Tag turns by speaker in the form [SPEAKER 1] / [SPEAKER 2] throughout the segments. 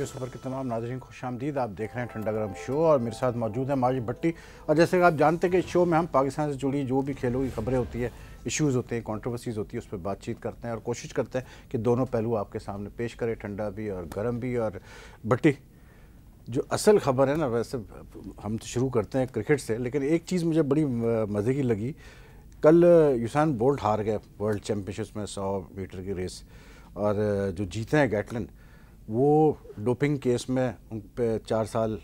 [SPEAKER 1] Radio सफ़र के तमाम नाजरन खुश आमदीद आप देख रहे हैं ठंडा गर्म शो और मेरे साथ मौजूद है माजी भट्टी और जैसे कि आप जानते हैं कि इस शो में हम पाकिस्तान से जुड़ी जो भी खेलों की खबरें होती है इश्यूज़ होते हैं कॉन्ट्रोवर्सीज़ होती है उस पर बातचीत करते हैं और कोशिश करते हैं कि दोनों पहलू आपके सामने पेश करें ठंडा भी और गर्म भी और भट्टी जो असल खबर है ना वैसे हम तो शुरू करते हैं क्रिकेट से लेकिन एक चीज़ मुझे बड़ी मज़े की लगी कल यूसान बोल्ट हार गए वर्ल्ड चैम्पियनशिप में सौ मीटर की रेस और जो जीते हैं गैटलन वो डोपिंग केस में उन पर चार साल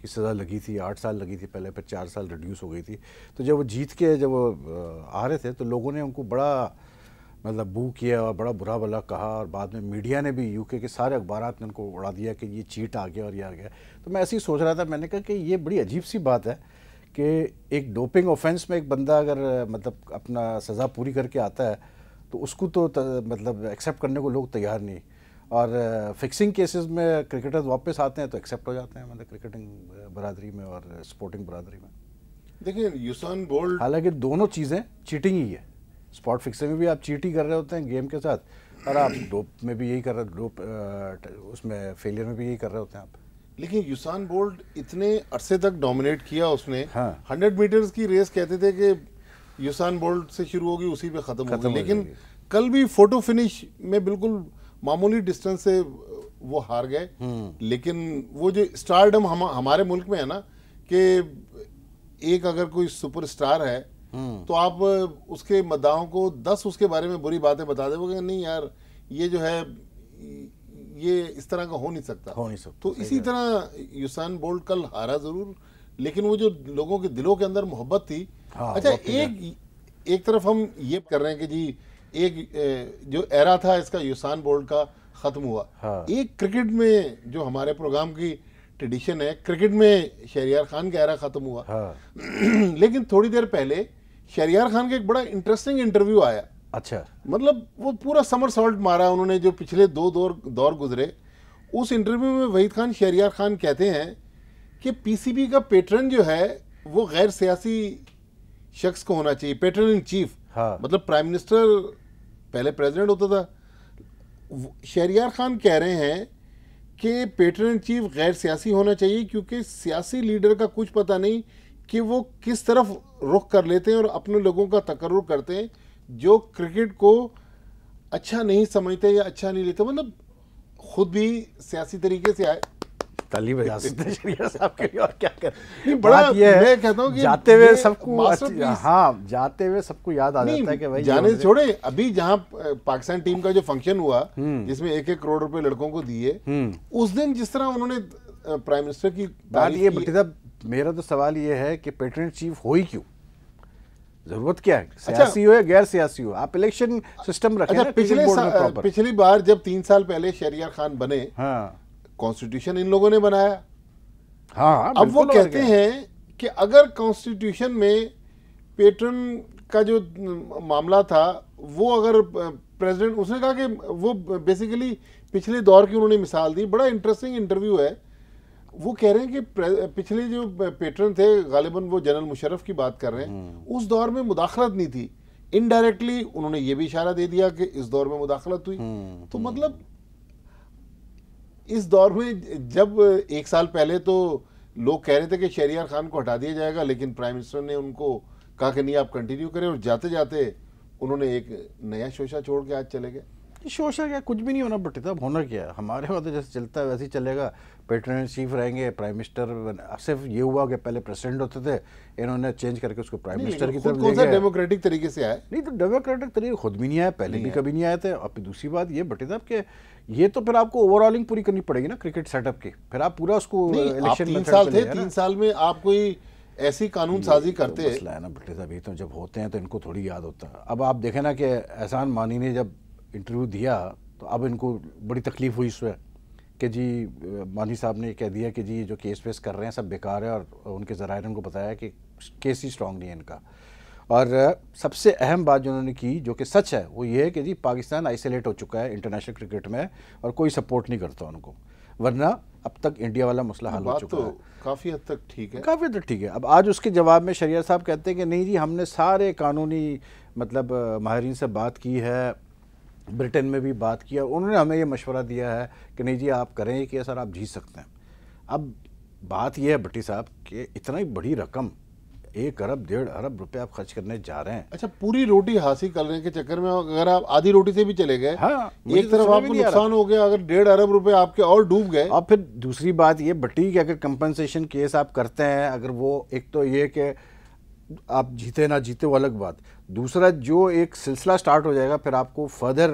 [SPEAKER 1] की सज़ा लगी थी आठ साल लगी थी पहले पर चार साल रिड्यूस हो गई थी तो जब वो जीत के जब वो आ रहे थे तो लोगों ने उनको बड़ा मतलब बू किया और बड़ा बुरा भला कहा और बाद में मीडिया ने भी यूके के सारे अखबार ने उनको उड़ा दिया कि ये चीट आ गया और ये आ गया तो मैं ऐसे ही सोच रहा था मैंने कहा कि ये बड़ी अजीब सी बात है कि एक डोपिंग ऑफेंस में एक बंदा अगर मतलब अपना सज़ा पूरी करके आता है तो उसको तो मतलब एक्सेप्ट करने को लोग तैयार नहीं और फिक्सिंग केसेस में क्रिकेटर्स वापस आते हैं तो एक्सेप्ट हो जाते हैं मतलब क्रिकेटिंग बरादरी में और स्पोर्टिंग बरादरी में देखिए यूसान बोल्ट हालांकि दोनों चीज़ें चीटिंग ही है स्पॉट फिक्सिंग में भी आप चीट ही कर रहे होते हैं गेम के साथ और आप डोप में भी यही कर रहे डोप उसमें फेलियर में भी यही कर रहे होते हैं आप लेकिन यूसान बोल्ट इतने अरसे
[SPEAKER 2] तक डोमिनेट किया उसने हाँ। हंड्रेड मीटर्स की रेस कहते थे कि यूसान बोल्ट से शुरू होगी उसी पे ख़त्म होगी लेकिन कल भी फोटो फिनिश में बिल्कुल मामूली डिस्टेंस से वो हार गए हम्म। लेकिन वो जो स्टारडम हम हमारे मुल्क में है ना कि एक अगर कोई सुपरस्टार है हम्म। तो आप उसके मदाओं को दस उसके बारे में बुरी बातें बता दे वो नहीं यार ये जो है ये इस तरह का हो नहीं सकता हो नहीं सकता तो इसी तरह यूसान बोल्ट कल हारा जरूर लेकिन वो जो लोगों के दिलों के अंदर मोहब्बत थी हाँ, अच्छा एक एक तरफ हम ये कर रहे हैं कि जी एक जो एरा था इसका यूसान बोल्ड का ख़त्म हुआ हाँ। एक क्रिकेट में जो हमारे प्रोग्राम की ट्रेडिशन है क्रिकेट में शहरियार खान का एरा ख़त्म हुआ हाँ। लेकिन थोड़ी देर पहले शहरियार खान का एक बड़ा इंटरेस्टिंग इंटरव्यू आया अच्छा मतलब वो पूरा समर सॉल्ट मारा उन्होंने जो पिछले दो दौर दौर गुजरे उस इंटरव्यू में वहीद खान शहरियार खान कहते हैं कि पीसीबी का पेटर्न जो है वो गैर सियासी शख्स को होना चाहिए पेटर्न इन चीफ हाँ। मतलब प्राइम मिनिस्टर पहले प्रेसिडेंट होता था शहरियार खान कह रहे हैं कि इन चीफ गैर सियासी होना चाहिए क्योंकि सियासी लीडर का कुछ पता नहीं कि वो किस तरफ रुख कर लेते हैं और अपने लोगों का तकर्र करते हैं जो क्रिकेट को अच्छा नहीं समझते या अच्छा नहीं लेते मतलब खुद भी सियासी तरीके से आए ताली बजा सकते
[SPEAKER 1] जाते हुए सबको हाँ जाते हुए सबको याद आ जाता है कि भाई जाने छोड़े
[SPEAKER 2] अभी जहाँ पाकिस्तान टीम का जो फंक्शन हुआ हम्म। जिसमें एक एक करोड़ रुपए
[SPEAKER 1] लड़कों को दिए हम्म।
[SPEAKER 2] उस दिन जिस तरह उन्होंने
[SPEAKER 1] प्राइम मिनिस्टर की बात ये मेरा तो सवाल ये है कि पेटेंट चीफ हो ही क्यों जरूरत क्या है अच्छा- सियासी अच्छा, हो या गैर सियासी हो आप इलेक्शन सिस्टम रखें अच्छा, पिछले
[SPEAKER 2] पिछली बार जब तीन साल पहले शहरियार खान बने हाँ कॉन्स्टिट्यूशन इन लोगों ने बनाया हाँ अब वो कहते हैं कि अगर कॉन्स्टिट्यूशन में पेटर्न का जो मामला था वो अगर प्रेसिडेंट उसने कहा कि वो बेसिकली पिछले दौर की उन्होंने मिसाल दी बड़ा इंटरेस्टिंग इंटरव्यू है वो कह रहे हैं कि पिछले जो पेटर्न थे गालिबन वो जनरल मुशरफ की बात कर रहे हैं हम्म। उस दौर में मुदाखलत नहीं थी इनडायरेक्टली उन्होंने ये भी इशारा दे दिया कि इस दौर में मुदाखलत हुई हम्म, तो हम्म। मतलब इस दौर में जब एक साल पहले तो लोग कह रहे थे कि शहरियार खान को हटा दिया जाएगा लेकिन प्राइम मिनिस्टर ने उनको कहा कि नहीं आप कंटिन्यू करें और जाते जाते उन्होंने एक नया शोशा छोड़ के आज चले गए
[SPEAKER 1] शोशा क्या कुछ भी नहीं होना पड़ता अब होना क्या हमारे वहाँ तो जैसे चलता है वैसे ही चलेगा प्रेसिडेंट चीफ रहेंगे प्राइम मिनिस्टर सिर्फ ये हुआ कि पहले प्रेसिडेंट होते थे इन्होंने चेंज करके उसको प्राइम मिनिस्टर की तरफ कौन डेमोक्रेटिक तरीके से आए नहीं तो डेमोक्रेटिक तरीके खुद भी नहीं आया पहले भी कभी नहीं आए थे और दूसरी बात ये बटे साहब के ये तो फिर आपको ओवरऑलिंग पूरी करनी पड़ेगी ना क्रिकेट सेटअप की फिर आप पूरा उसको इलेक्शन तीन साल थे तीन साल में आप कोई ऐसी कानून साजी तो करते हैं ना बटे साहब ये तो जब होते हैं तो इनको थोड़ी याद होता है अब आप देखें ना कि एहसान मानी ने जब इंटरव्यू दिया तो अब इनको बड़ी तकलीफ़ हुई इसमें कि जी मानी साहब ने कह दिया कि जी जो केस वेस कर रहे हैं सब बेकार है और उनके जरा ने उनको बताया कि केस ही स्ट्रांग नहीं है इनका और सबसे अहम बात जो उन्होंने की जो कि सच है वो ये है कि जी पाकिस्तान आइसोलेट हो चुका है इंटरनेशनल क्रिकेट में और कोई सपोर्ट नहीं करता उनको वरना अब तक इंडिया वाला मसला हल हो चुका तो है
[SPEAKER 2] काफ़ी हद तक ठीक है
[SPEAKER 1] काफ़ी हद तक ठीक है अब आज उसके जवाब में शरिया साहब कहते हैं कि नहीं जी हमने सारे कानूनी मतलब माहरीन से बात की है ब्रिटेन में भी बात किया उन्होंने हमें ये मशवरा दिया है कि नहीं जी आप करें कि सर आप जीत सकते हैं अब बात यह है भट्टी साहब कि इतना ही बड़ी रकम एक अरब डेढ़ अरब रुपए आप खर्च करने जा रहे हैं अच्छा पूरी रोटी
[SPEAKER 2] हासिल करने के चक्कर में अगर आप आधी रोटी से भी चले गए हाँ, एक तो तरफ आपको नुकसान
[SPEAKER 1] हो गया अगर डेढ़ अरब रुपए आपके और डूब गए और फिर दूसरी बात ये भट्टी कि अगर कंपनसेशन केस आप करते हैं अगर वो एक तो ये कि आप जीते ना जीते वो अलग बात दूसरा जो एक सिलसिला स्टार्ट हो जाएगा फिर आपको फर्दर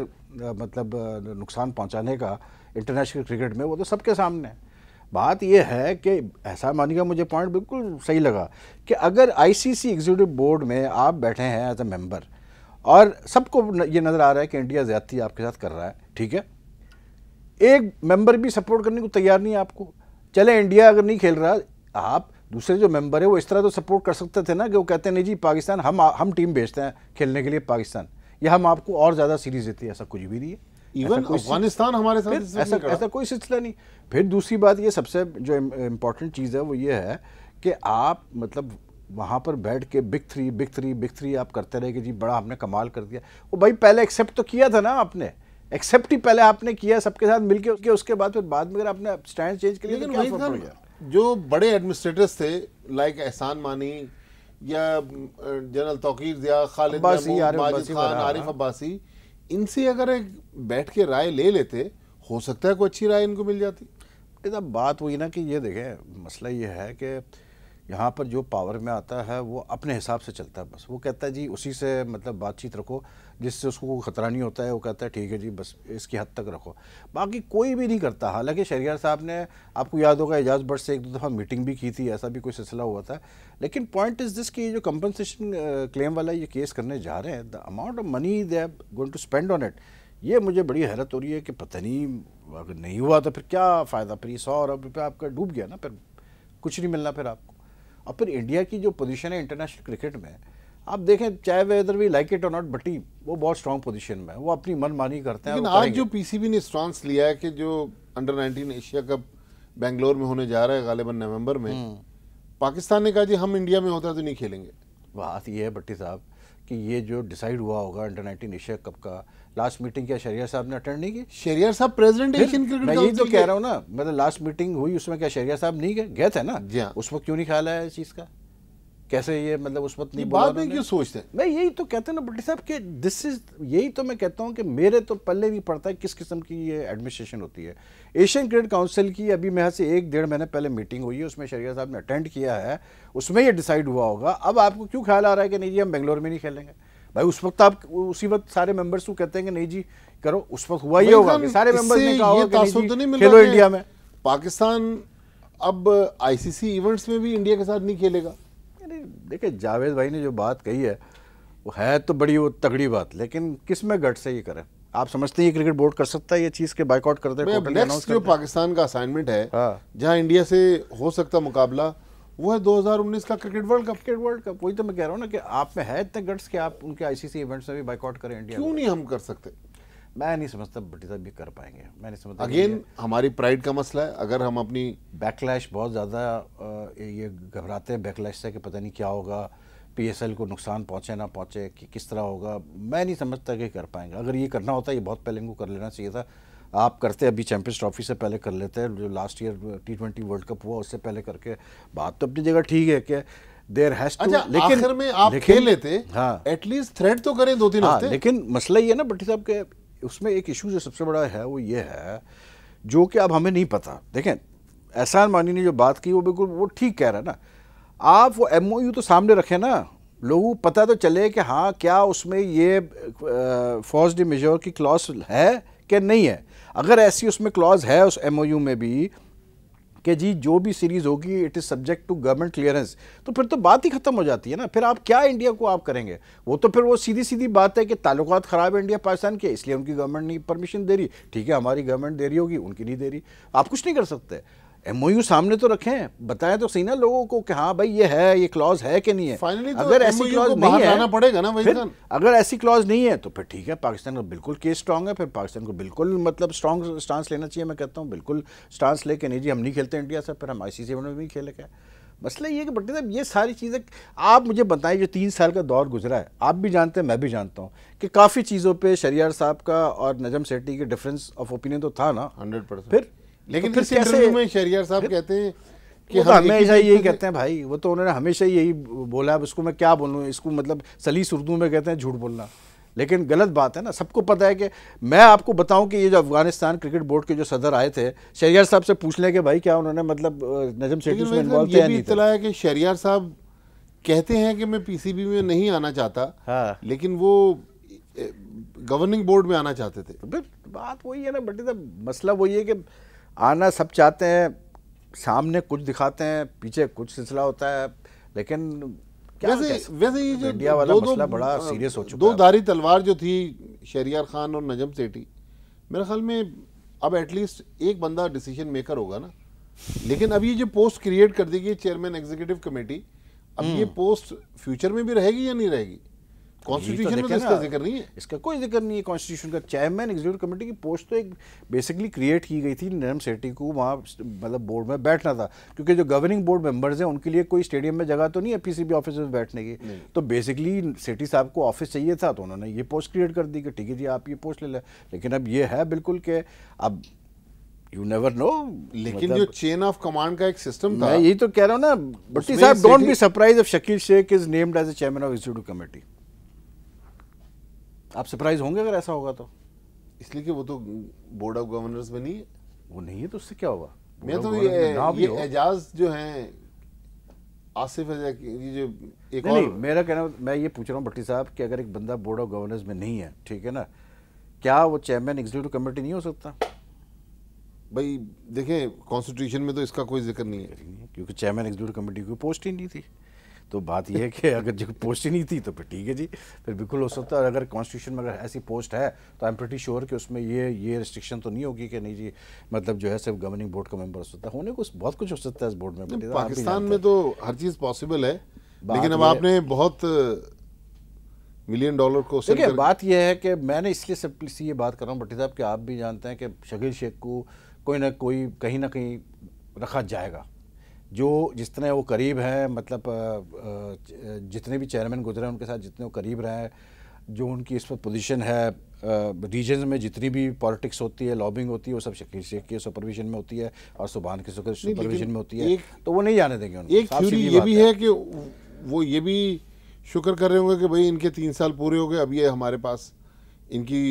[SPEAKER 1] मतलब नुकसान पहुंचाने का इंटरनेशनल क्रिकेट में वो तो सबके सामने है बात यह है कि ऐसा मानिएगा मुझे पॉइंट बिल्कुल सही लगा कि अगर आईसीसी एग्जीक्यूटिव बोर्ड में आप बैठे हैं एज ए मेंबर और सबको ये नज़र आ रहा है कि इंडिया ज़्यादती आपके साथ कर रहा है ठीक है एक मेंबर भी सपोर्ट करने को तैयार नहीं है आपको चले इंडिया अगर नहीं खेल रहा आप दूसरे जो मेंबर है वो इस तरह तो सपोर्ट कर सकते थे ना कि वो कहते हैं नहीं जी पाकिस्तान हम हम टीम भेजते हैं खेलने के लिए पाकिस्तान या हम आपको और ज़्यादा सीरीज देते हैं ऐसा कुछ भी नहीं है इवन अफगानिस्तान हमारे साथ ऐसा ऐसा कोई सिलसिला नहीं फिर दूसरी बात ये सबसे जो इम्पोर्टेंट चीज़ है वो ये है कि आप मतलब वहाँ पर बैठ के big three big three big three आप करते रहे कि जी बड़ा हमने कमाल कर दिया वो भाई पहले एक्सेप्ट तो किया था ना आपने एक्सेप्ट ही पहले आपने किया सबके साथ मिलकर उसके उसके बाद फिर बाद में अगर आपने स्टैंड चेंज कर लिया तो क्या जो बड़े एडमिनिस्ट्रेटर्स थे
[SPEAKER 2] लाइक एहसान मानी या जनरल तोकीर दिया खालिद खान आरिफ हाँ। अब्बासी इनसे अगर एक बैठ के राय ले लेते हो सकता
[SPEAKER 1] है कोई अच्छी राय इनको मिल जाती बात वही ना कि ये देखें मसला ये है कि यहाँ पर जो पावर में आता है वो अपने हिसाब से चलता है बस वो कहता है जी उसी से मतलब बातचीत रखो जिससे उसको खतरा नहीं होता है वो कहता है ठीक है जी बस इसकी हद तक रखो बाकी कोई भी नहीं करता हालांकि शरियार साहब ने आपको याद होगा एजाज भट्ट से एक दो दफ़ा मीटिंग भी की थी ऐसा भी कोई सिलसिला हुआ था लेकिन पॉइंट इज़ दिस कि जो कंपनसेशन क्लेम वाला ये केस करने जा रहे हैं the amount of money they are going to spend on it ये मुझे बड़ी हैरत हो रही है कि पता नहीं अगर नहीं हुआ तो फिर क्या फ़ायदा फिर सौ अरब रुपया आपका डूब गया ना फिर कुछ नहीं मिलना फिर आपको और फिर इंडिया की जो पोजीशन है इंटरनेशनल क्रिकेट में आप देखें चाहे वेदर वी लाइक इट और नॉट बटी वो बहुत स्ट्रॉन्ग पोजीशन में है वो अपनी मनमानी करते हैं आज जो
[SPEAKER 2] पीसीबी ने स्ट्रांस लिया है कि जो अंडर 19 एशिया कप बेंगलोर में होने जा रहा है गालिबा नवंबर में हम्म।
[SPEAKER 1] पाकिस्तान ने कहा जी हम इंडिया में होता तो नहीं खेलेंगे बात ये है भट्टी साहब कि ये जो डिसाइड हुआ होगा अंडर नाइनटीन एशिया कप का लास्ट मीटिंग क्या शरियर साहब ने अटेंड नहीं की शरियर साहब प्रेजेंटेशन मैं यही तो कह रहा हूँ ना मतलब लास्ट मीटिंग हुई उसमें क्या शरियर साहब नहीं गए गए थे ना हाँ। उस वक्त क्यों नहीं ख्याल आया इस चीज़ का कैसे ये मतलब उस वक्त नहीं बाद में क्यों सोचते हैं मैं यही तो कहते हैं ना बट्टी साहब कि दिस इज यही तो मैं कहता हूँ कि मेरे तो पल्ले नहीं पड़ता है किस किस्म की ये एडमिनिस्ट्रेशन होती है एशियन क्रिकेट काउंसिल की अभी मेरे से एक डेढ़ महीने पहले मीटिंग हुई है उसमें शरिया साहब ने अटेंड किया है उसमें यह डिसाइड हुआ होगा अब आपको क्यों ख्याल आ रहा है कि नहीं जी हम बेंगलोर में नहीं खेलेंगे भाई उस वक्त आप उसी वक्त सारे मेंबर्स को कहते हैं कि नहीं जी करो उस वक्त हुआ ही होगा सारे मेंबर्स ने कहा होगा कि खेलो इंडिया में पाकिस्तान अब आईसीसी इवेंट्स में भी इंडिया के साथ नहीं खेलेगा देखिए जावेद भाई ने जो बात कही है वो है तो बड़ी वो तगड़ी बात लेकिन किस में गट से ये करें आप समझते हैं ये क्रिकेट बोर्ड कर सकता है ये चीज के बाइकआउट करते हैं जो
[SPEAKER 2] पाकिस्तान का असाइनमेंट है हाँ। जहां इंडिया से हो सकता मुकाबला
[SPEAKER 1] वो है 2019 का cricket world cup cricket world cup वही तो मैं कह रहा हूँ ना कि आप में है इतने गट्स कि आप उनके आईसीसी इवेंट्स में भी बाइकआउट करें इंडिया क्यों नहीं हम कर सकते मैं नहीं समझता भट्टी साहब ये कर पाएंगे मैं नहीं समझता अगेन हमारी प्राइड का मसला है अगर हम अपनी बैकलैश बहुत ज़्यादा ये घबराते हैं बैकलैश से कि पता नहीं क्या होगा पीएसएल को नुकसान पहुँचे ना पहुँचे कि किस तरह होगा मैं नहीं समझता कि कर पाएंगे अगर ये करना होता ये बहुत पहले इनको कर लेना चाहिए था आप करते अभी चैंपियंस ट्रॉफी से पहले कर लेते हैं जो last year T twenty world cup हुआ उससे पहले करके बात तो अपनी जगह ठीक है कि देर हैज अच्छा, लेकिन आखिर में आप खेल लेते हाँ एटलीस्ट थ्रेड तो करें दो तीन हाँ, लेकिन मसला ये है ना भट्टी साहब के उसमें एक इशू जो सबसे बड़ा है वो ये है जो कि अब हमें नहीं पता देखें एहसान मानी ने जो बात की वो बिल्कुल वो ठीक कह रहा है ना आप वो एम तो सामने रखें ना लोगों को पता तो चले कि हाँ क्या उसमें ये फौज डी मेजोर की क्लॉस है कि नहीं है अगर ऐसी उसमें क्लॉज है उस एम में भी कि जी जो भी सीरीज़ होगी it is subject to government clearance तो फिर तो बात ही ख़त्म हो जाती है ना फिर आप क्या इंडिया को आप करेंगे वो तो फिर वो सीधी सीधी बात है कि ताल्लुक ख़राब है इंडिया पाकिस्तान के इसलिए उनकी गवर्नमेंट नहीं परमिशन दे रही ठीक है हमारी गवर्नमेंट दे रही होगी उनकी नहीं दे रही आप कुछ नहीं कर सकते एमओयू सामने तो रखें बताएं तो सही ना लोगों को कि हाँ भाई ये है ये क्लॉज है कि नहीं है Finally तो अगर तो ऐसी क्लॉज नहीं है
[SPEAKER 2] पड़ेगा ना भाई
[SPEAKER 1] अगर ऐसी क्लॉज नहीं है तो फिर ठीक है पाकिस्तान का बिल्कुल केस स्ट्रांग है फिर पाकिस्तान को बिल्कुल मतलब स्ट्रांग स्टांस लेना चाहिए मैं कहता हूँ बिल्कुल स्टांस लेके नहीं जी हम नहीं खेलते इंडिया से फिर हम आई सी में भी खेले क्या मसला ये कि बट्टी साहब ये सारी चीज़ें आप मुझे बताएं जो तीन साल का दौर गुजरा है आप भी जानते हैं मैं भी जानता हूँ कि काफ़ी चीज़ों पे शरियार साहब का और नजम सेट्टी के डिफरेंस ऑफ ओपिनियन तो था ना हंड्रेड परसेंट फिर तो लेकिन फिर कैसे में शहरियार साहब कहते हैं
[SPEAKER 2] कि तो हम हमेशा यही कहते कहते
[SPEAKER 1] हैं भाई वो तो उन्होंने हमेशा यही बोला अब इसको मैं क्या बोलूँ इसको मतलब सलीस उर्दू में कहते हैं झूठ बोलना लेकिन गलत बात है ना सबको पता है कि मैं आपको बताऊं कि ये जो अफगानिस्तान क्रिकेट बोर्ड के जो सदर आए थे शहरियार साहब से पूछ लें कि भाई क्या उन्होंने मतलब नजम शेटी में इन्वॉल्व थे नहीं इतला है कि
[SPEAKER 2] शहरियार साहब कहते हैं कि मैं पीसीबी में नहीं आना चाहता हाँ। लेकिन वो
[SPEAKER 1] गवर्निंग बोर्ड में आना चाहते थे तो बात वही है ना बट मसला वही है कि आना सब चाहते हैं सामने कुछ दिखाते हैं पीछे कुछ सिलसिला होता है लेकिन क्या वैसे वैसे ये जो इंडिया वाला दो, मसला बड़ा सीरियस हो चुका दो धारी
[SPEAKER 2] तलवार जो थी शहरियार खान और नजम सेठी मेरे ख्याल में अब एटलीस्ट एक बंदा डिसीजन मेकर होगा ना लेकिन अब ये जो पोस्ट क्रिएट कर दी गई चेयरमैन एग्जीक्यूटिव कमेटी अब ये पोस्ट हम्म। फ्यूचर में भी रहेगी या नहीं रहेगी कॉन्स्टिट्यूशन तो में इसका जिक्र
[SPEAKER 1] नहीं है इसका कोई जिक्र नहीं है कॉन्स्टिट्यूशन का चेयरमैन एग्जीक्यूटिव कमेटी की पोस्ट तो एक बेसिकली क्रिएट की गई थी नरम को वहाँ मतलब बोर्ड में बैठना था क्योंकि जो गवर्निंग बोर्ड मेंबर्स हैं उनके लिए कोई स्टेडियम में जगह तो नहीं है पीसीबी ऑफिस में बैठने की तो बेसिकली सेठी साहब को ऑफिस चाहिए था तो उन्होंने ये पोस्ट क्रिएट कर दी कि ठीक है जी आप ये पोस्ट ले लें लेकिन अब ये है बिल्कुल के अब यू नेवर नो लेकिन मतलब, जो
[SPEAKER 2] चेन ऑफ कमांड का एक सिस्टम था मैं यही
[SPEAKER 1] तो कह रहा हूँ ना बट्टी साहब don't be surprise if Shakeel Sheikh is named as chairman of executive committee आप सरप्राइज होंगे अगर ऐसा होगा तो इसलिए कि वो तो बोर्ड ऑफ गवर्नर्स में नहीं है वो नहीं है तो उससे क्या होगा मैं तो ये ये एजाज जो है आसिफ ये जो एक नहीं, और नहीं, मेरा कहना मैं ये पूछ रहा हूँ भट्टी साहब कि अगर एक बंदा बोर्ड ऑफ गवर्नर्स में नहीं है ठीक है ना क्या वो चेयरमैन एग्जीक्यूटिव कमेटी नहीं हो सकता भाई देखें कॉन्स्टिट्यूशन में तो इसका कोई जिक्र नहीं है क्योंकि चेयरमैन एग्जीक्यूटिव कमेटी की पोस्ट ही नहीं थी तो बात यह है कि अगर जो पोस्ट ही नहीं थी तो फिर ठीक है जी फिर बिल्कुल हो सकता है अगर कॉन्स्टिट्यूशन में अगर ऐसी पोस्ट है तो आई एम प्रटी श्योर कि उसमें ये ये रिस्ट्रिक्शन तो नहीं होगी कि नहीं जी मतलब जो है सिर्फ गवर्निंग बोर्ड का मेंबर हो सकता है होने को बहुत कुछ हो सकता है इस बोर्ड में पाकिस्तान में तो हर चीज़ पॉसिबल है लेकिन अब आपने बहुत
[SPEAKER 2] मिलियन डॉलर को देखिए
[SPEAKER 1] बात यह है कि मैंने इसलिए सिंपली ये बात कर रहा हूँ भट्टी साहब कि आप भी जानते हैं कि शकील शेख को कोई ना कोई कहीं ना कहीं रखा जाएगा जो जिस तरह वो करीब हैं मतलब जितने भी चेयरमैन गुजरे हैं उनके साथ जितने वो करीब रहे हैं जो उनकी इस पर पोजीशन है रीजन में जितनी भी पॉलिटिक्स होती है लॉबिंग होती है वो सब शकील शेख के सुपरविजन में होती है और सुबहान के सुपरविजन में होती है तो वो नहीं जाने देंगे उनको एक थ्योरी ये भी है
[SPEAKER 2] कि वो ये भी शुक्र कर रहे होंगे कि भाई इनके तीन साल पूरे हो गए अब ये हमारे
[SPEAKER 1] पास इनकी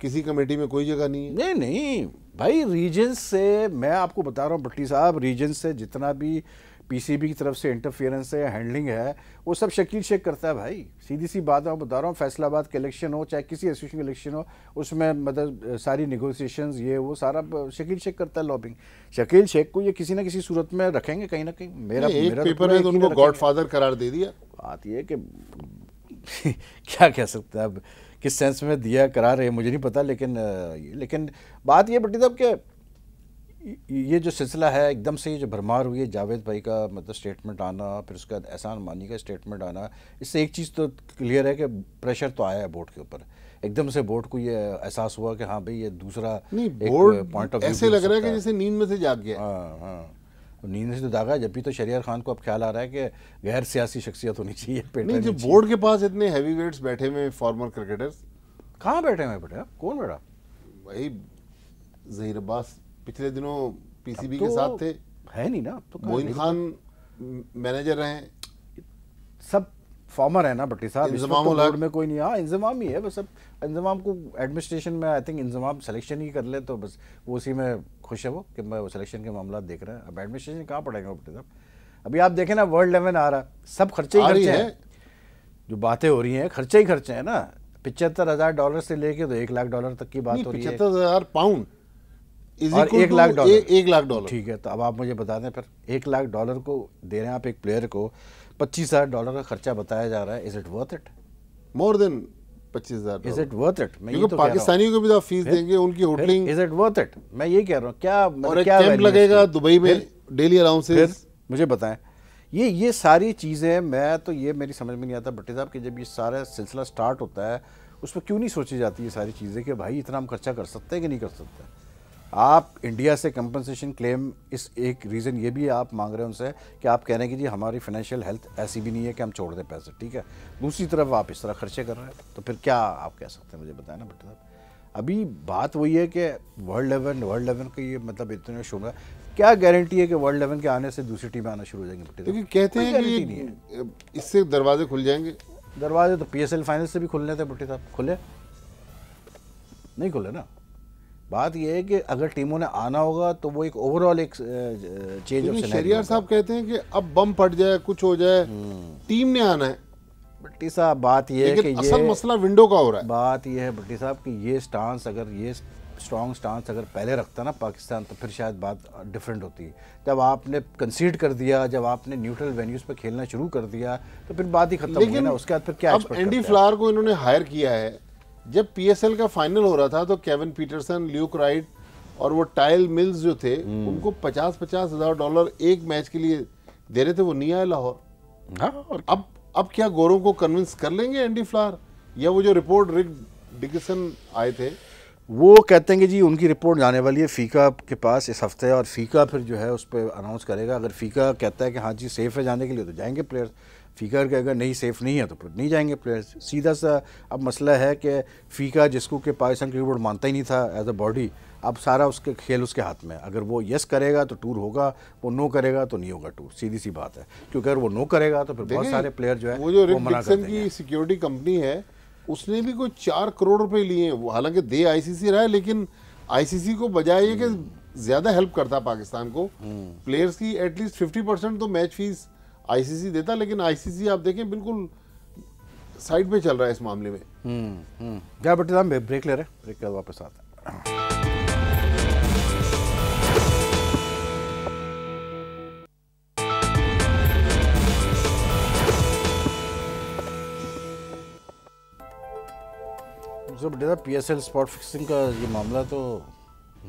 [SPEAKER 1] किसी कमेटी में कोई जगह नहीं है नहीं नहीं भाई रीजन से मैं आपको बता रहा हूँ भट्टी साहब रीजन से जितना भी पीसीबी की तरफ से इंटरफेरेंस है हैंडलिंग है वो सब शकील शेख करता है भाई सीधी सी बात मैं बता रहा हूँ फैसलाबाद के इलेक्शन हो चाहे किसी एसोसिएशन के इलेक्शन हो उसमें मतलब सारी निगोसिएशन ये वो सारा शकील शेख करता है लॉबिंग शकील शेख को ये किसी ना किसी सूरत में रखेंगे कहीं ना कहीं मेरा, एक मेरा पेपर है तो, तो उनको गॉडफादर
[SPEAKER 2] करार दे दिया बात ये कि
[SPEAKER 1] क्या कह सकते हैं अब किस सेंस में दिया करा रहे मुझे नहीं पता लेकिन लेकिन बात ये बटी साहब कि ये जो सिलसिला है एकदम से ये जो भरमार हुई है जावेद भाई का मतलब स्टेटमेंट आना फिर उसका एहसान मानी का स्टेटमेंट आना इससे एक चीज़ तो क्लियर है कि प्रेशर तो आया है बोर्ड के ऊपर एकदम से बोर्ड को ये एहसास हुआ कि हाँ भाई ये दूसरा नहीं बोर्ड पॉइंट ऑफ ऐसे लग रहा है कि जैसे नींद में से जाग गया हाँ हाँ नींद से तो दागा जब भी तो शरियार खान को अब ख्याल आ रहा है कि गैर सियासी शख्सियत होनी चाहिए नहीं जो बोर्ड के पास इतने हैवी वेट्स बैठे हुए फॉर्मर
[SPEAKER 2] क्रिकेटर्स कहाँ बैठे हुए बेटा कौन बैठा भाई जहीर अब्बास पिछले दिनों पीसीबी तो के साथ थे है नहीं ना तो मोइन खान मैनेजर रहे
[SPEAKER 1] सब फार्मर है ना भट्टी साहब इंजमाम तो में कोई नहीं हाँ इंजमाम ही है बस अब इंजमाम को एडमिनिस्ट्रेशन में आई थिंक इंजमाम सिलेक्शन ही कर ले तो बस वो उसी में खुश है वो कि मैं वो सिलेक्शन के मामला देख रहे हैं अब एडमिनिस्ट्रेशन कहाँ पढ़ेंगे भट्टी साहब अभी आप देखें ना वर्ल्ड लेवल आ रहा सब खर्चे ही खर्चे हैं जो बातें हो रही हैं खर्चे ही खर्चे हैं ना पिछहत्तर हज़ार डॉलर से लेके तो एक लाख डॉलर तक की बात हो रही है पिछहत्तर हज़ार पाउंड
[SPEAKER 2] और एक लाख डॉलर एक लाख
[SPEAKER 1] डॉलर ठीक है तो अब आप मुझे बता दें फिर एक लाख डॉलर को दे रहे हैं आप एक प्लेयर को पच्चीस हज़ार डॉलर का खर्चा बताया जा रहा है is it worth it more than पच्चीस हज़ार इज इट वर्थ इट मैं तो पाकिस्तानियों को भी तो आप फीस देंगे उनकी hotelling is it worth it मैं ये कह रहा हूँ क्या मतलब और क्या कैंप लगेगा दुबई में डेली अलाउंसेस मुझे बताएं ये ये सारी चीज़ें मैं तो ये मेरी समझ में नहीं आता भट्टी साहब कि जब ये सारा सिलसिला स्टार्ट होता है उस पर क्यों नहीं सोची जाती ये सारी चीज़ें कि भाई इतना हम खर्चा कर सकते हैं कि नहीं कर सकते आप इंडिया से कंपनसेशन क्लेम इस एक रीज़न ये भी आप मांग रहे हैं उनसे कि आप कह रहे हैं कि जी हमारी फाइनेंशियल हेल्थ ऐसी भी नहीं है कि हम छोड़ दें पैसे ठीक है दूसरी तरफ आप इस तरह खर्चे कर रहे हैं तो फिर क्या आप कह सकते हैं मुझे बताया ना भट्टी साहब अभी बात वही है कि वर्ल्ड लेवल वर्ल्ड लेवल का ये मतलब इतने शोर है क्या गारंटी है कि वर्ल्ड इलेवन के आने से दूसरी टीमें आना शुरू हो जाएंगे जाएंगी क्योंकि कहते हैं कि नहीं है इससे दरवाजे खुल जाएंगे दरवाजे तो एल फाइनल से भी खुलने थे भुट्टी साहब खुले नहीं खुले ना बात यह है कि अगर टीमों ने आना होगा तो वो एक ओवरऑल एक चेंज ऑफ शरियार साहब कहते हैं कि अब बम फट जाए कुछ हो जाए हम्म। टीम ने आना है भट्टी साहब बात यह है कि असल मसला विंडो का हो रहा है बात यह है भट्टी साहब कि ये स्टांस अगर ये स्ट्रॉन्ग स्टांस अगर पहले रखता ना पाकिस्तान तो फिर शायद बात डिफरेंट होती है जब आपने कंसीड कर दिया जब आपने न्यूट्रल वेन्यूज पर खेलना शुरू कर दिया तो फिर बात ही खत्म हो ना उसके बाद फिर क्या एंडी फ्लार को
[SPEAKER 2] इन्होंने हायर किया है जब पीएसएल का फाइनल हो रहा था तो केविन पीटरसन ल्यूक राइट और वो टाइल मिल्स जो थे हम्म। उनको पचास पचास हजार डॉलर एक मैच के लिए दे रहे थे वो नहीं आए लाहौर हाँ, और अब अब क्या गोरों को कन्विंस कर लेंगे एंडी फ्लार या वो जो
[SPEAKER 1] रिपोर्ट रिक डिकसन आए थे वो कहते हैं कि जी उनकी रिपोर्ट जाने वाली है फ़ीका के पास इस हफ्ते और फ़ीका फिर जो है उस पर अनाउंस करेगा अगर फ़ीका कहता है कि हाँ जी सेफ़ है जाने के लिए तो जाएंगे प्लेयर्स फ़ीका के अगर नहीं सेफ़ नहीं है तो फिर नहीं जाएंगे प्लेयर्स सीधा सा अब मसला है कि फ़ीका जिसको कि पाकिस्तान क्रिकेट बोर्ड मानता ही नहीं था एज अ बॉडी अब सारा उसके खेल उसके हाथ में अगर वो यस करेगा तो टूर होगा वो नो करेगा तो नहीं होगा टूर सीधी सी बात है क्योंकि अगर वो नो करेगा तो फिर बहुत सारे प्लेयर जो है वो जो वो मना की सिक्योरिटी कंपनी है उसने
[SPEAKER 2] भी कोई चार करोड़ रुपए लिए हालांकि दे आईसीसी रहा है लेकिन आईसीसी को बजाय ये कि ज़्यादा हेल्प करता पाकिस्तान को प्लेयर्स की एटलीस्ट फिफ्टी परसेंट तो मैच फीस आईसीसी देता लेकिन आईसीसी आप देखें बिल्कुल साइड पे चल रहा है इस मामले में क्या
[SPEAKER 1] हम्म, हम्म। बेटे साहब ब्रेक ले रहे हैं ब्रेक के बाद वापस आता है सर बेटा P S L spot fixing का ये मामला तो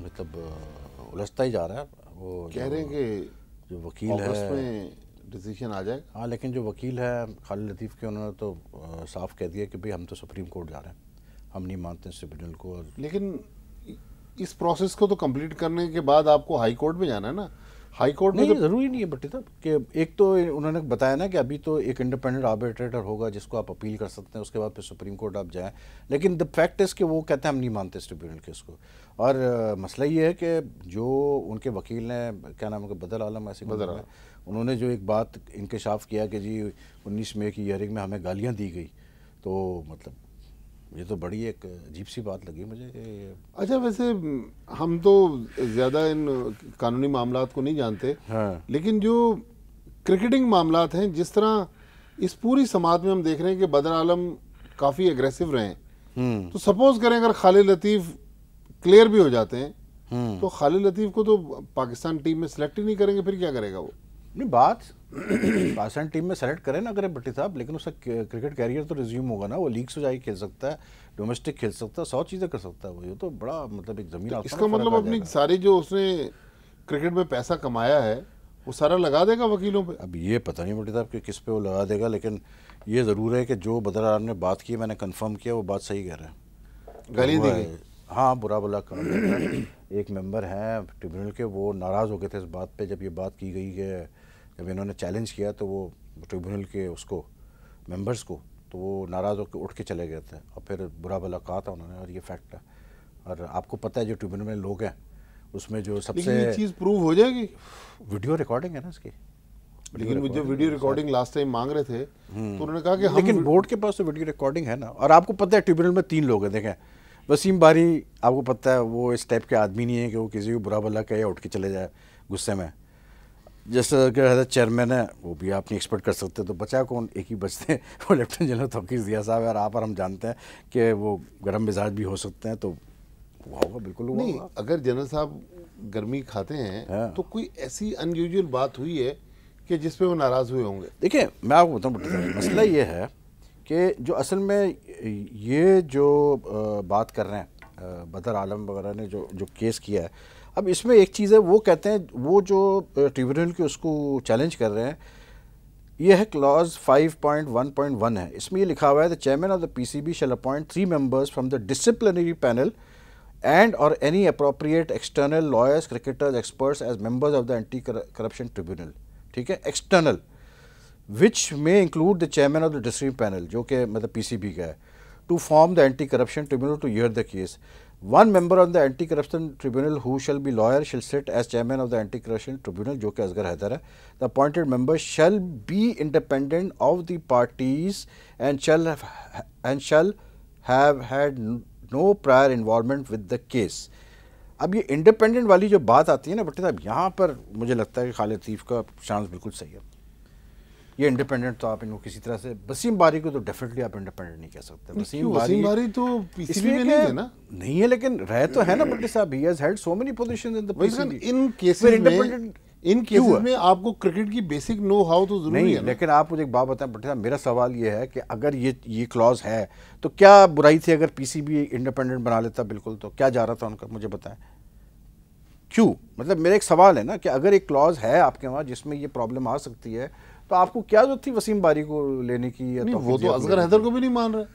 [SPEAKER 1] मतलब उलझता ही जा रहा है वो कह रहे हैं कि जो वकील है में डिसीजन आ जाए हाँ लेकिन जो वकील है खालिद लतीफ़ के उन्होंने तो साफ कह दिया कि भाई हम तो सुप्रीम कोर्ट जा रहे हैं हम नहीं मानते इस ट्रिब्यूनल को और लेकिन इस प्रोसेस को तो कंप्लीट करने के बाद आपको हाई कोर्ट में जाना है ना हाई कोर्ट में तो जरूरी नहीं है बट्टी साहब कि एक तो उन्होंने बताया ना कि अभी तो एक इंडिपेंडेंट आर्बिट्रेटर होगा जिसको आप अपील कर सकते हैं उसके बाद फिर सुप्रीम कोर्ट आप जाएं लेकिन द फैक्ट इस कि वो कहते हैं हम नहीं मानते इस ट्रिब्यूनल के उसको और मसला ये है कि जो उनके वकील ने क्या नाम है बदल आलम ऐसे बदल आलम उन्होंने जो एक बात इंकशाफ किया कि जी उन्नीस मई की हयरिंग में हमें गालियाँ दी गई तो मतलब ये तो बड़ी एक अजीब सी बात लगी मुझे अच्छा वैसे हम तो
[SPEAKER 2] ज़्यादा इन कानूनी मामला को नहीं जानते हाँ। लेकिन जो क्रिकेटिंग मामला हैं जिस तरह इस पूरी समाज में हम देख रहे हैं कि बदर आलम काफ़ी एग्रेसिव रहे हैं हम्म। तो सपोज करें अगर खालिद लतीफ़ क्लियर भी हो जाते हैं हम्म। तो खालिद
[SPEAKER 1] लतीफ़ को तो पाकिस्तान टीम में सेलेक्ट ही नहीं करेंगे फिर क्या करेगा वो नहीं बात पाकिस्तान टीम में सेलेक्ट करें ना करें भट्टी साहब लेकिन उसका क्रिकेट कैरियर तो रिज्यूम होगा ना वो लीग से जाके खेल सकता है डोमेस्टिक खेल सकता है सौ चीज़ें कर सकता है वो ये तो बड़ा मतलब एक जमीन तो इसका मतलब अपनी सारी जो उसने क्रिकेट में पैसा कमाया है वो सारा लगा देगा वकीलों पे अब ये पता नहीं भट्टी साहब कि किस पे वो लगा देगा लेकिन ये ज़रूर है कि जो बदरार ने बात की मैंने कंफर्म किया वो बात सही कह रहे हैं गली दी हाँ बुरा बुला कर एक मेंबर हैं ट्रिब्यूनल के वो नाराज़ हो गए थे इस बात पे जब ये बात की गई है जब इन्होंने चैलेंज किया तो वो ट्रिब्यूनल के उसको मेंबर्स को तो वो नाराज़ होकर उठ के चले गए थे और फिर बुरा भला कहा था उन्होंने और ये फैक्ट है और आपको पता है जो ट्रिब्यूनल में लोग हैं उसमें जो सबसे चीज़ प्रूव हो जाएगी वीडियो रिकॉर्डिंग है ना इसकी
[SPEAKER 2] लेकिन वो जो वीडियो रिकॉर्डिंग लास्ट टाइम मांग रहे थे तो हम्म। उन्होंने कहा कि हम लेकिन
[SPEAKER 1] बोर्ड के पास तो वीडियो रिकॉर्डिंग है ना और आपको पता है ट्रिब्यूनल में तीन लोग हैं देखें वसीम बारी आपको पता है वो इस टाइप के आदमी नहीं है कि वो किसी को बुरा भला कहे उठ के चले जाए गुस्से में जैसे कि चेयरमैन है वो भी आप नहीं एक्सपेक्ट कर सकते तो बचा कौन एक ही बचते हैं वो लेफ्टिनेंट जनरल तोकीर जिया साहब और आप और हम जानते हैं कि वो गर्म मिजाज भी हो सकते हैं तो हुआ होगा बिल्कुल हुआ नहीं अगर जनरल साहब
[SPEAKER 2] गर्मी खाते हैं है। हाँ। तो कोई ऐसी अनयूजल बात हुई है कि जिसपे वो नाराज़ हुए होंगे
[SPEAKER 1] देखिए मैं आपको बताऊँ मसला ये है कि जो असल में ये जो बात कर रहे हैं बदर आलम वगैरह ने जो जो केस किया है अब इसमें एक चीज़ है वो कहते हैं वो जो ट्रिब्यूनल के उसको चैलेंज कर रहे हैं ये है क्लॉज वन है इसमें ये लिखा हुआ है the chairman of the P PCB shall appoint three members from the disciplinary panel and और any appropriate external lawyers cricketers experts as members of the anti corruption tribunal ठीक है external which may include the chairman of the district panel जो कि मतलब P C B का है to form the anti-corruption tribunal to hear the case. One member on the anti-corruption tribunal who shall be lawyer shall sit as chairman of the anti-corruption tribunal जो कि The appointed member shall be independent of the parties and shall have, and shall have had no prior involvement with the case. अब ये independent वाली जो बात आती है ना बटे साहब यहाँ पर मुझे लगता है कि खालिद लतीफ़ का चांस बिल्कुल सही है ये इंडिपेंडेंट तो आप इनको किसी तरह से वसीम बारी को तो डेफिनेटली आप इंडिपेंडेंट नहीं कह सकते वसीम बारी, बारी तो पीसीबी में नहीं है ना नहीं है लेकिन रह तो है ना बल्कि साहब ही has held so many positions in the PCB in cases में इन केसेस में आपको क्रिकेट की बेसिक नो हाउ तो जरूरी है लेकिन आप मुझे एक बात बताएं भट्टी साहब मेरा सवाल ये है कि अगर ये ये क्लॉज है तो क्या बुराई थी अगर पीसीबी इंडिपेंडेंट बना लेता बिल्कुल तो क्या जा रहा था उनका मुझे बताएं क्यों मतलब मेरा एक सवाल है ना कि अगर एक क्लॉज है आपके वहाँ जिसमें ये प्रॉब्लम आ सकती है तो आपको क्या जरूरत थी वसीम बारी को लेने की या नहीं, वो तो असगर हैदर को भी नहीं मान रहे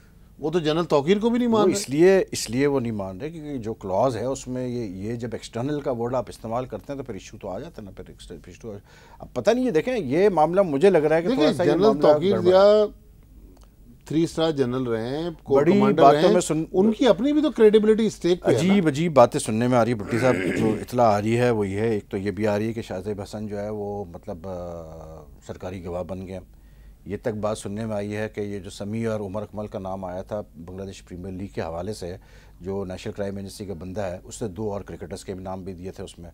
[SPEAKER 1] वो तो जनरल तोकीर को भी नहीं मान रहे इसलिए इसलिए वो नहीं मान रहे क्योंकि जो क्लॉज है उसमें ये ये जब एक्सटर्नल का वर्ड आप इस्तेमाल करते हैं तो फिर इशू तो आ जाता है ना फिर इशू अब पता नहीं ये देखें ये मामला मुझे लग रहा है कि general Tauqir three star general रहे हैं बड़ी बातों में सुन
[SPEAKER 2] उनकी अपनी भी तो क्रेडिबिलिटी स्टेक अजीब
[SPEAKER 1] अजीब बातें सुनने में आ रही है भुट्टी साहब जो इतला आ रही है वो ये है एक तो ये भी आ रही है कि शाहजेब हसन जो है वो मतलब सरकारी गवाह बन गए ये तक बात सुनने में आई है कि ये जो समी और उमर अकमल का नाम आया था बांग्लादेश प्रीमियर लीग के हवाले से जो नेशनल क्राइम एजेंसी का बंदा है उसने दो और क्रिकेटर्स के भी नाम भी दिए थे उसमें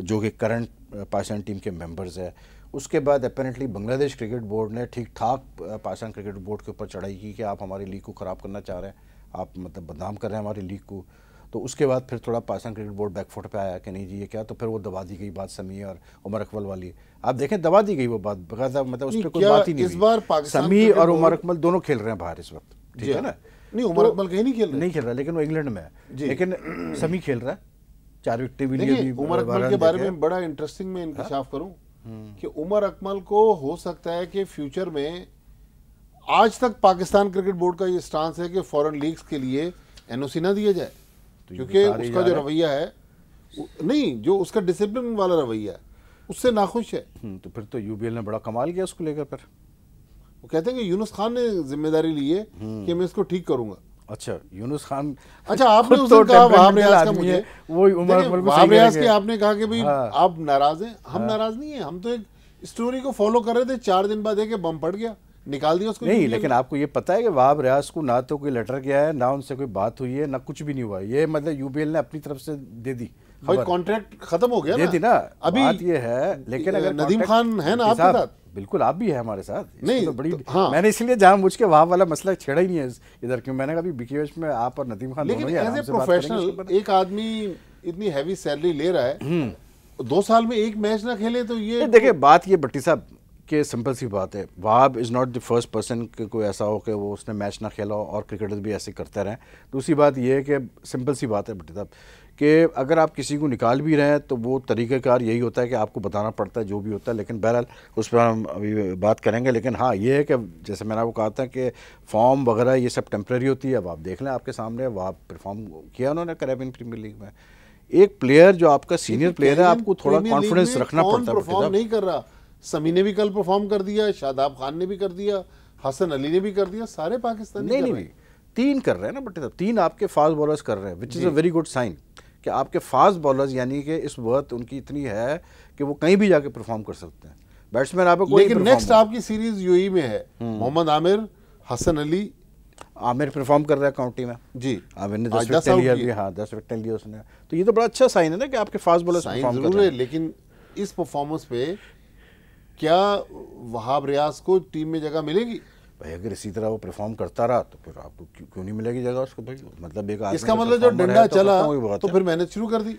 [SPEAKER 1] जो कि करंट पाकिस्तान टीम के मेंबर्स है उसके बाद अपेरेंटली बांग्लादेश क्रिकेट बोर्ड ने ठीक ठाक पाकिस्तान क्रिकेट बोर्ड के ऊपर चढ़ाई की कि आप हमारी लीग को ख़राब करना चाह रहे हैं आप मतलब बदनाम कर रहे हैं हमारी लीग को तो उसके बाद फिर थोड़ा पाकिस्तान क्रिकेट बोर्ड बैकफुट पे आया कि नहीं जी ये क्या तो फिर वो दबा दी गई बात समी और उमर अकमल वाली आप देखें दबा दी गई वो बात बकायदा मतलब उस पर कोई बात ही नहीं इस बार समी और उमर अकमल दोनों खेल रहे हैं बाहर इस वक्त ठीक है ना हाँ। नहीं तो उमर अकमल कहीं नहीं खेल नहीं खेल रहा लेकिन वो इंग्लैंड में है लेकिन समी खेल रहा है चार विकेट भी लिए उमर अकमल के बारे में
[SPEAKER 2] बड़ा इंटरेस्टिंग में इंकशाफ करूँ कि उमर अकमल को हो सकता है कि फ्यूचर में आज तक पाकिस्तान क्रिकेट बोर्ड का ये स्टांस है कि फॉरेन लीग्स के लिए एनओसी ना दिया जाए तो क्योंकि उसका जो रवैया है नहीं जो उसका डिसिप्लिन वाला रवैया है उससे नाखुश है हम्म, तो फिर तो यूबीएल ने बड़ा कमाल किया उसको लेकर फिर वो कहते हैं कि यूनुस खान ने जिम्मेदारी ली है कि हम्म। मैं इसको ठीक करूंगा अच्छा
[SPEAKER 1] यूनुस खान अच्छा आपने उस तो दिन कहा वहाब रियाज का मुझे वही उमर वहाब रियाज के आपने कहा कि भाई हाँ। आप नाराज हैं हम हाँ। नाराज
[SPEAKER 2] नहीं है हम तो एक स्टोरी को फॉलो कर रहे थे चार दिन बाद एक बम पड़ गया निकाल दिया उसको नहीं लेकिन
[SPEAKER 1] आपको ये पता है कि वहाब रियाज को ना तो कोई लेटर गया है ना उनसे कोई बात हुई है ना कुछ भी नहीं हुआ ये मतलब यूबीएल ने अपनी तरफ से दे दी कॉन्ट्रैक्ट खत्म हो गया दे दी ना अभी बात ये है लेकिन अगर नदीम खान है ना आपके साथ बिल्कुल आप भी है हमारे साथ नहीं तो बड़ी तो, हाँ। मैंने इसलिए जान बुझ के वहाँ वाला मसला छेड़ा ही नहीं है इधर क्यों मैंने कहा बीकेएस में आप और नदीम खान लेकिन प्रोफेशनल
[SPEAKER 2] एक आदमी इतनी हैवी सैलरी ले रहा है
[SPEAKER 1] हम्म। दो साल में एक मैच ना खेले तो ये देखिए बात ये बट्टी साहब के सिंपल सी बात है Wahab is not the first person कि कोई ऐसा हो कि वो उसने मैच ना खेला और क्रिकेटर भी ऐसे करते रहें दूसरी बात यह है कि सिंपल सी बात है बटी साहब कि अगर आप किसी को निकाल भी रहे हैं तो वो तरीक़ाकार यही होता है कि आपको बताना पड़ता है जो भी होता है लेकिन बहरहाल उस पर हम अभी बात करेंगे लेकिन हाँ ये है कि जैसे मैंने आपको कहा था कि फॉर्म वगैरह ये सब टेम्प्रेरी होती है अब आप देख लें आपके सामने आप परफॉर्म किया उन्होंने करेबिन प्रीमियर लीग में एक प्लेयर जो आपका सीनियर प्लेयर है आपको थोड़ा कॉन्फिडेंस रखना पड़ता है नहीं कर रहा समी ने भी कल परफॉर्म कर दिया शादाब खान ने भी कर दिया हसन अली ने भी कर दिया सारे पाकिस्तानी नहीं नहीं तीन कर रहे हैं ना बट तीन आपके फास्ट बॉलर्स कर रहे हैं which is a very good sign कि आपके फास्ट बॉलर्स यानी कि इस वक्त उनकी इतनी है कि वो कहीं भी जाके परफॉर्म कर सकते हैं बैट्समैन आप लेकिन नेक्स्ट आपकी सीरीज यू e में है हम्म। मोहम्मद आमिर हसन अली आमिर परफॉर्म कर रहा है काउंटी में जी आमिर ने दस विकेट लिया भी हाँ दस विकेट लिया उसने तो ये तो बड़ा अच्छा साइन है ना कि आपके फास्ट बॉलर साइन जरूर है
[SPEAKER 2] लेकिन इस परफॉर्मेंस पे क्या वहाब रियाज
[SPEAKER 1] को टीम में जगह मिलेगी भाई अगर इसी तरह वो परफॉर्म करता रहा तो फिर आपको क्यों, क्यों नहीं मिलेगी जगह उसको भाई मतलब एक इसका तो मतलब जो डंडा तो चला तो तो, तो फिर मेहनत शुरू कर दी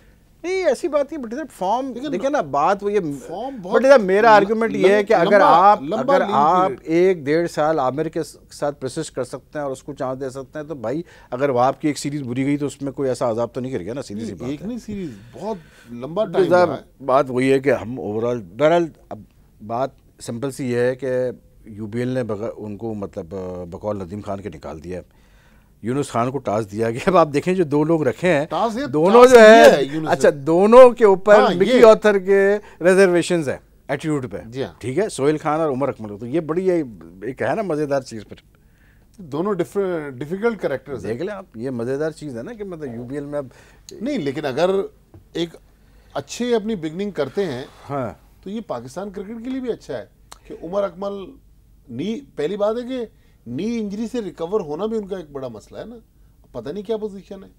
[SPEAKER 1] नहीं ऐसी बात नहीं बट फॉर्म देखिए ना बात वो ये फॉर्म बट मेरा आर्ग्यूमेंट ये है कि अगर आप अगर आप एक डेढ़ साल आमिर के साथ प्रोसेस कर सकते हैं और उसको चांस दे सकते हैं तो भाई अगर वह आपकी एक सीरीज बुरी गई तो उसमें कोई ऐसा आजाब तो नहीं कर गया ना सीधी सी बात एक नहीं सीरीज बहुत लंबा बात वही है कि हम ओवरऑल बहरहाल अब बात सिंपल सी ये है कि यू ने उनको मतलब बकौल नदीम खान के निकाल दिया यूनुस खान को टास्क दिया गया अब आप देखें जो दो लोग रखे हैं दोनों जो है, है अच्छा दोनों के ऊपर मिकी हाँ, ऑथर के रिजर्वेशन है एटीट्यूड पे हाँ। ठीक है सोहेल खान और उमर अकमल तो ये बड़ी एक है ना मज़ेदार चीज़ पर दोनों डिफिकल्ट करेक्टर्स देख लें आप ये मज़ेदार चीज़ है ना कि मतलब एल में अब नहीं लेकिन अगर एक
[SPEAKER 2] अच्छे अपनी बिगनिंग करते हैं हाँ तो ये पाकिस्तान क्रिकेट के लिए भी अच्छा है कि उमर अकमल नी पहली बात है कि नी इंजरी से रिकवर होना भी उनका एक बड़ा मसला है ना पता नहीं क्या पोजीशन है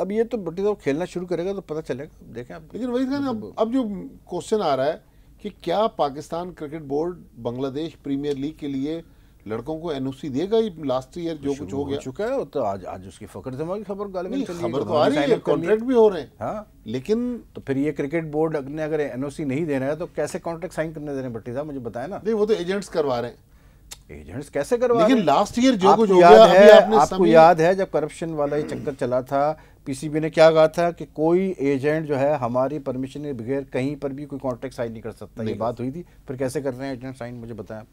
[SPEAKER 2] अब ये तो बटी साहब खेलना शुरू करेगा तो पता चलेगा देखें आप लेकिन वही खान अब अब जो क्वेश्चन आ रहा है कि क्या Pakistan cricket board Bangladesh premier league के लिए लड़कों को एनओसी देगा ही लास्ट ईयर जो तो कुछ हो गया चुका है तो आज आज उसकी
[SPEAKER 1] फकर जमा की खबर गाल
[SPEAKER 2] में खबर तो, तो आ रही है कॉन्ट्रैक्ट भी हो
[SPEAKER 1] रहे हैं हाँ लेकिन तो फिर ये क्रिकेट बोर्ड ने अगर एनओसी नहीं देना है तो कैसे कॉन्ट्रैक्ट साइन करने दे रहे हैं भट्टी साहब मुझे बताया ना नहीं वो तो एजेंट्स करवा रहे हैं एजेंट्स कैसे करवा लेकिन लास्ट ईयर जो कुछ हो गया है आपको याद है जब करप्शन वाला ये चक्कर चला था पीसीबी ने क्या कहा था कि कोई एजेंट जो है हमारी परमिशन के बगैर कहीं पर भी कोई कॉन्ट्रैक्ट साइन नहीं कर सकता ये बात हुई थी फिर कैसे कर रहे हैं एजेंट साइन मुझे बताया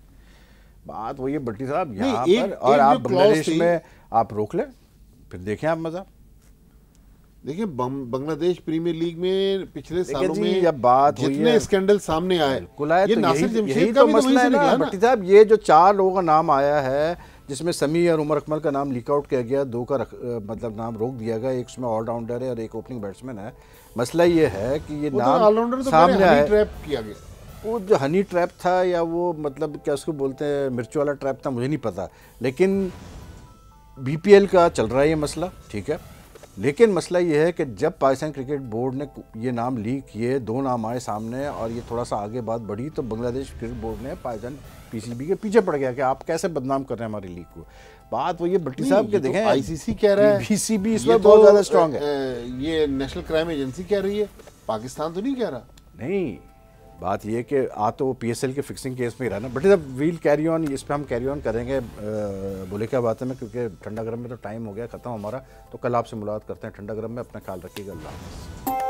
[SPEAKER 1] बात वही है भट्टी साहब यहाँ पर और आप बांग्लादेश में आप रोक लें
[SPEAKER 2] फिर देखें आप मजा देखिए बांग्लादेश प्रीमियर लीग में पिछले सालों में या बात जितने स्कैंडल सामने आए ये तो नासिर जमशेद का तो तो मसला है ना भट्टी
[SPEAKER 1] साहब ये जो चार लोगों का नाम आया है जिसमें समी और उमर अकमल का नाम लीक आउट किया गया दो का रख, मतलब नाम रोक दिया गया एक उसमें ऑलराउंडर है और एक ओपनिंग बैट्समैन है मसला ये है कि ये तो नाम सामने आया ट्रैप किया गया वो जो हनी ट्रैप था या वो मतलब क्या उसको बोलते हैं मिर्च वाला ट्रैप था मुझे नहीं पता लेकिन बी का चल रहा है ये मसला ठीक है लेकिन मसला ये है कि जब पाकिस्तान क्रिकेट बोर्ड ने ये नाम लीक किए दो नाम आए सामने और ये थोड़ा सा आगे बात बढ़ी तो बांग्लादेश क्रिकेट बोर्ड ने पाकिस्तान पीसीबी के पीछे पड़ गया कि आप कैसे बदनाम कर रहे हैं हमारी लीग को बात वो ये भट्टी साहब के तो देखें आईसीसी कह रहा है पीसीबी इस तो, बहुत ज़्यादा स्ट्रांग है ये नेशनल क्राइम एजेंसी कह रही है पाकिस्तान तो नहीं कह रहा नहीं बात ये कि आ तो पी एस एल के फिक्सिंग केस में ही रहना बट इज़ अब वील कैरी ऑन इस पर हम कैरी ऑन करेंगे बोले क्या बात है में क्योंकि ठंडा गर्म में तो टाइम हो गया ख़त्म हमारा तो कल आपसे मुलाकात करते हैं ठंडा गर्म में अपना ख्याल रखिएगा अल्लाह